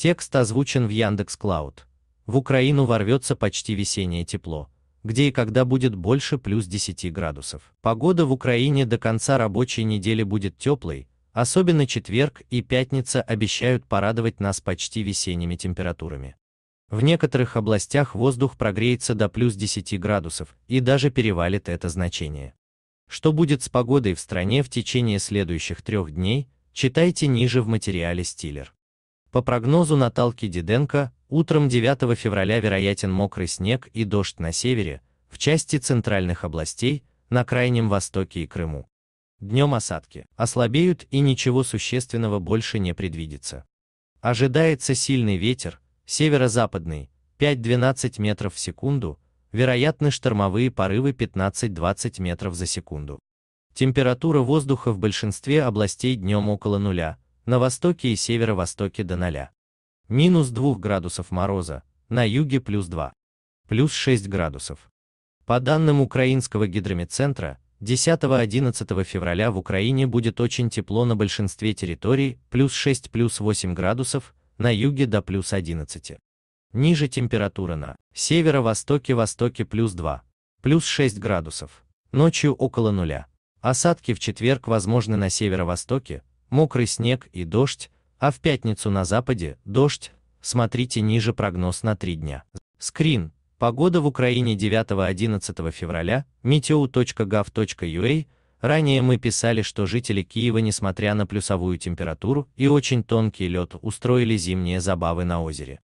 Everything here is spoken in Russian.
Текст озвучен в Яндекс Клауд. В Украину ворвется почти весеннее тепло, где и когда будет больше плюс 10 градусов. Погода в Украине до конца рабочей недели будет теплой, особенно четверг и пятница обещают порадовать нас почти весенними температурами. В некоторых областях воздух прогреется до плюс 10 градусов и даже перевалит это значение. Что будет с погодой в стране в течение следующих трех дней, читайте ниже в материале «Стиллер». По прогнозу Наталки Диденко, утром 9 февраля вероятен мокрый снег и дождь на севере, в части центральных областей, на Крайнем Востоке и Крыму. Днем осадки ослабеют и ничего существенного больше не предвидится. Ожидается сильный ветер, северо-западный, 5-12 метров в секунду, вероятны штормовые порывы 15-20 метров за секунду. Температура воздуха в большинстве областей днем около нуля, на востоке и северо-востоке до 0. Минус 2 градусов мороза, на юге плюс 2. Плюс 6 градусов. По данным Украинского гидрометцентра, 10-11 февраля в Украине будет очень тепло на большинстве территорий, плюс 6 плюс 8 градусов, на юге до плюс 11. Ниже температура на северо-востоке востоке плюс 2, плюс 6 градусов, ночью около нуля. Осадки в четверг возможны на северо-востоке, мокрый снег и дождь, а в пятницу на западе дождь, смотрите ниже прогноз на три дня. Скрин. Погода в Украине 9-11 февраля, meteo.gov.ua. А. Ранее мы писали, что жители Киева, несмотря на плюсовую температуру и очень тонкий лед, устроили зимние забавы на озере.